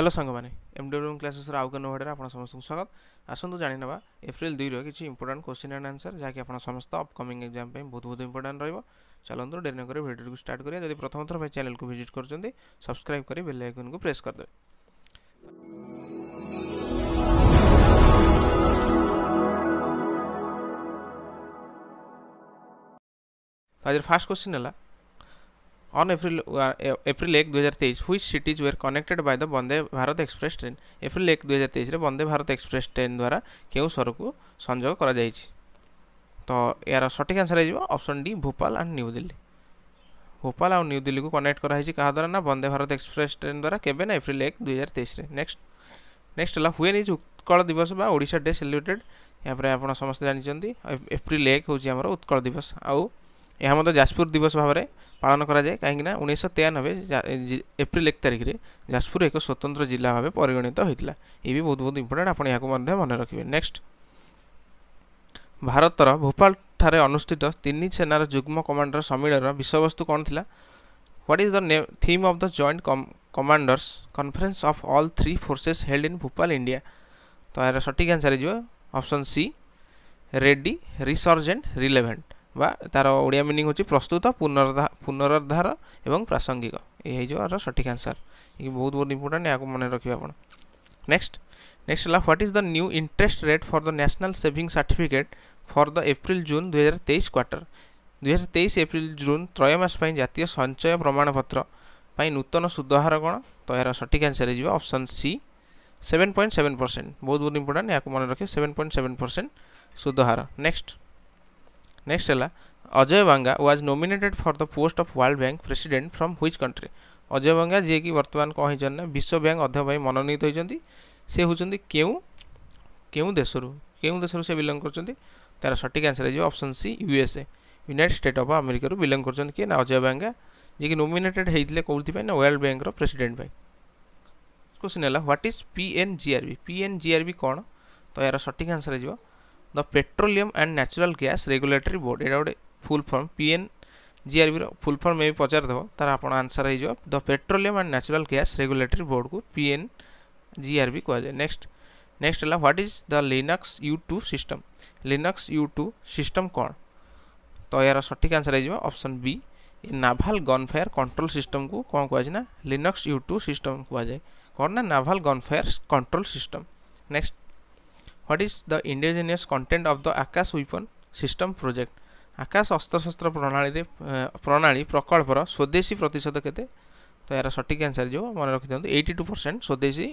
Hello ସାଙ୍ଗମାନେ MW କ୍ଲାସେସ୍ର ଆଉ ଏକ ନୋଭାଡ଼ରେ ଆପଣ ସମସ୍ତଙ୍କୁ ସ୍ୱାଗତ ଆସନ୍ତୁ ଜାଣିନେବା ଏପ୍ରିଲ ଦୁଇର କିଛି ଇମ୍ପୋର୍ଟାଣ୍ଟ କୋଶ୍ଚିନ୍ ଆଣ୍ଡ ଆନ୍ସର୍ ଯାହାକି ଆପଣ ସମସ୍ତ ଅପକମିଂ ଏକ୍ଜାମ୍ ପାଇଁ ବହୁତ ବହୁତ ଇମ୍ପୋର୍ଟାଣ୍ଟ ରହିବ ଚାଲନ୍ତୁ ଡେରି ନକରି ଭିଡ଼ିଓକୁ ଷ୍ଟାର୍ଟ କରିବା ଯଦି ପ୍ରଥମ ଥର ପାଇଁ ଚ୍ୟାନେଲକୁ ଭିଜିଟ୍ କରୁଛନ୍ତି ସବସ୍କ୍ରାଇବ୍ କରି ବେଲ୍ ଆଇକନ୍କୁ ପ୍ରେସ୍ କରିଦେବେ ତ ଆଜିର ଫାର୍ଷ୍ଟ କୋଶ୍ଚିନ୍ ହେଲା On April, uh, April 1, 2023, which cities were connected by the Bande Bharat Express train? April 1, 2023 रे Bande Bharat Express train द्वारा केउं सहरକୁ ସଂଯୋଗ କରାଯାଇଛି ତ ଏହାର ସଠିକ୍ ଆନ୍ସର୍ ହେଇଯିବ option D Bhopal and New Delhi Bhopal ଆଉ ନ୍ୟୁ ଦିଲ୍ଲୀକୁ କନେକ୍ଟ କରାହେଇଛି କାହା ଦ୍ୱାରା ନା ବନ୍ଦେ ଭାରତ ଏକ୍ସପ୍ରେସ୍ ଟ୍ରେନ୍ ଦ୍ୱାରା କେବେ ନା ଏପ୍ରିଲ ଏକ ଦୁଇହଜାର ତେଇଶରେ ନେକ୍ସଟ ନେକ୍ସଟ ହେଲା ହୁଏନ୍ ଇଜ୍ ଉତ୍କଳ ଦିବସ ବା ଓଡ଼ିଶା ଡେ ସେଲିବ୍ରେଟେଡ଼ ଏହାପରେ ଆପଣ ସମସ୍ତେ ଜାଣିଛନ୍ତି ଏପ୍ରିଲ ଏକ ହେଉଛି ଆମର ଉତ୍କଳ ଦିବସ ଆଉ ଏହା ମଧ୍ୟ ଯାଜପୁର ଦିବସ ଭାବରେ ପାଳନ କରାଯାଏ କାହିଁକିନା ଉଣେଇଶହ ତେୟାନବେ ଏପ୍ରିଲ ଏକ ତାରିଖରେ ଯାଜପୁର ଏକ ସ୍ୱତନ୍ତ୍ର ଜିଲ୍ଲା ଭାବେ ପରିଗଣିତ ହୋଇଥିଲା ଏ ବି ବହୁତ ବହୁତ ଇମ୍ପୋର୍ଟାଣ୍ଟ ଆପଣ ଏହାକୁ ମଧ୍ୟ ମନେ ରଖିବେ ନେକ୍ସଟ ଭାରତର ଭୋପାଳଠାରେ ଅନୁଷ୍ଠିତ ତିନି ସେନାର ଯୁଗ୍ମ କମାଣ୍ଡର ସମ୍ମିଳନୀର ବିଷୟବସ୍ତୁ କ'ଣ ଥିଲା ହ୍ୱାଟ୍ ଇଜ୍ ଦ ନେ theme of the joint commanders conference of all three forces held in Bhopal India ତ ଏହାର ସଠିକ୍ ଆନ୍ସର୍ ହେଇଯିବ option C ready resurgent relevant বা তার ওড়িয়া মিনিং হচ্ছে প্রস্তুত পুনরুদ্ধার এবং প্রাসঙ্গিক এই হয়েছে আর সঠিক আনসার বহুত বহুত ইম্পর্টাট এখন মনে রাখবে আপনার নেক্সট নেক্সট হল what is the new interest rate for the national saving certificate for the April June দুই হাজার তেইশ কোয়ার্টার দুই হাজার তেইশ এপ্রিল জুন ত্রয়মাস পাই জাতীয় সঞ্চয় প্রমাণপত্র পাই সুদ হার কোণ তো এর সঠিক আনসার হয়ে option C seven point seven percent বহুত বহুত ইম্পর্টাট এখন মনে রাখবে সেভেন পয়েন্ট সেভেন পরসেন্ট সুদহার নেক্সট नेक्स्ट है Ajay Banga was nominated for the post of World Bank president from which country Ajay Banga ji कि बर्तमान कौन होती ना विश्व बैंक अध्यक्ष मनोनीत होती से हूँ केसर से बिलंग कर तार सठिक आंसर है option C USA United State of आमेरिकार बिलंग कर अजय बांगा जी नोमेटेड होते कौन ना वर्ल्ड बैंक प्रेसीडेट क्वेश्चन है what is P N G R कौन तो यार सठिक आंसर है the petroleum and natural gas regulatory board यहाँ गोटे full form P N G R full form मे भी पचारिदेव तर आप आंसर हो the petroleum and natural gas regulatory board को पी एन जी आर भी कहुए नेक्स्ट नेक्स्ट है what is the Lynx U two sim Lynx U two sim कौन तो यार सठिक answer option B a naval fire control system को कौन कहुना लिनक्स यू टू सिम कहुए कौन ना naval gunfire control system next what is the indigenous content of the akash weapon system project Akash ଅସ୍ତ୍ରଶସ୍ତ୍ର ପ୍ରଣାଳୀରେ ପ୍ରଣାଳୀ ପ୍ରକଳ୍ପର ସ୍ୱଦେଶୀ ପ୍ରତିଶତ କେତେ ତ ଏହାର ସଠିକ୍ ଆନ୍ସର୍ ଯେଉଁ ମନେ ରଖିଦିଅନ୍ତୁ ଏଇଟି ଟୁ ପରସେଣ୍ଟ ସ୍ୱଦେଶୀ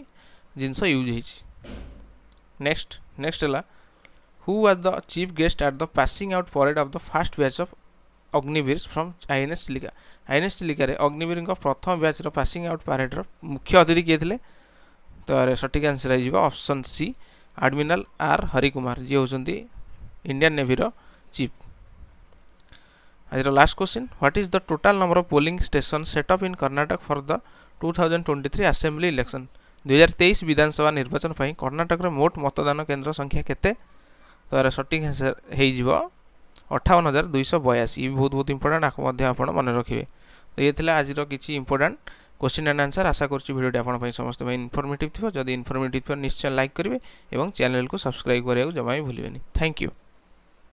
ଜିନିଷ ୟୁଜ୍ ହେଇଛି ନେକ୍ସଟ ନେକ୍ସଟ ହେଲା who was the chief guest at the passing out parade of the first batch of Agniveer from INS Chilika INS ଚିଲିକାରେ ଅଗ୍ନିବୀରଙ୍କ ପ୍ରଥମ ବ୍ୟାଚ୍ର ପାସିଂ ଆଉଟ୍ ପାରେଡ୍ର ମୁଖ୍ୟ ଅତିଥି କିଏ ଥିଲେ ତ ସଠିକ୍ ଆନ୍ସର୍ ହେଇଯିବ option C admiral R Harikumar ଯିଏ ହେଉଛନ୍ତି ଇଣ୍ଡିଆନ୍ ନେଭିର ଚିଫ୍ ଆଜିର last question what is the total number of polling station set up in Karnataka for the two thousand twenty three assembly election ଦୁଇହଜାର ତେଇଶ ବିଧାନସଭା ନିର୍ବାଚନ ପାଇଁ କର୍ଣ୍ଣାଟକରେ ମୋଟ ମତଦାନ କେନ୍ଦ୍ର ସଂଖ୍ୟା କେତେ ତ ଏହାର ସଠିକ୍ ଆନ୍ସର୍ ହେଇଯିବ ଅଠାବନ ହଜାର ଦୁଇଶହ ବୟାଅଶୀ ବହୁତ ବହୁତ ଇମ୍ପୋର୍ଟାଣ୍ଟ ଆକୁ ମଧ୍ୟ ଆପଣ ମନେ ରଖିବେ ତ ଇଏ ଥିଲା ଆଜିର କିଛି ଇମ୍ପୋର୍ଟାଣ୍ଟ কোশ্চিন অ্যান্ড আনসার আশা করছি ভিডিওটি আপনার সমস্ত ইনফর্মেটিভ থাকবে যদি ইনফর্মেটিভ থাকবে নিশ্চয় লাইক করবে এবং চ্যানেলকে সবসক্রাইব করা জমা ভুলবেনি থ্যাংক ইউ